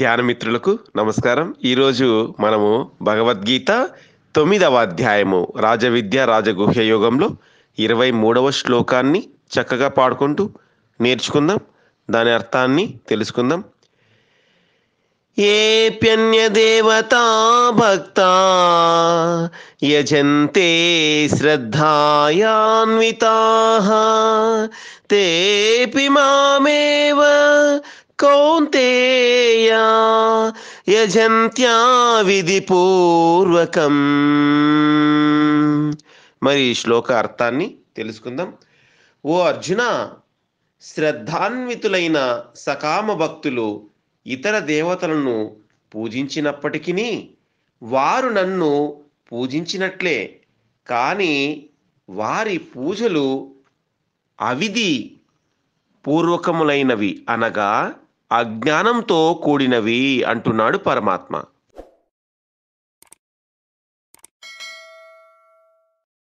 ధ్యాన మిత్రులకు నమస్కారం ఈరోజు మనము భగవద్గీత తొమ్మిదవ అధ్యాయము రాజవిద్య రాజగుహ్య యోగంలో ఇరవై మూడవ శ్లోకాన్ని చక్కగా పాడుకుంటూ నేర్చుకుందాం దాని అర్థాన్ని తెలుసుకుందాం ఏప్యన్యదేవతా భక్త యజంతే శ్రద్ధాయాన్వితా తేపి మామేవ కౌంతేయ యజంత్యా విధి పూర్వకం మరి ఈ శ్లోక అర్థాన్ని తెలుసుకుందాం ఓ అర్జున శ్రద్ధాన్వితులైన సకామ భక్తులు ఇతర దేవతలను పూజించినప్పటికీ వారు నన్ను పూజించినట్లే కానీ వారి పూజలు అవిధి పూర్వకములైనవి అనగా అజ్ఞానంతో కూడినవి అంటున్నాడు పరమాత్మ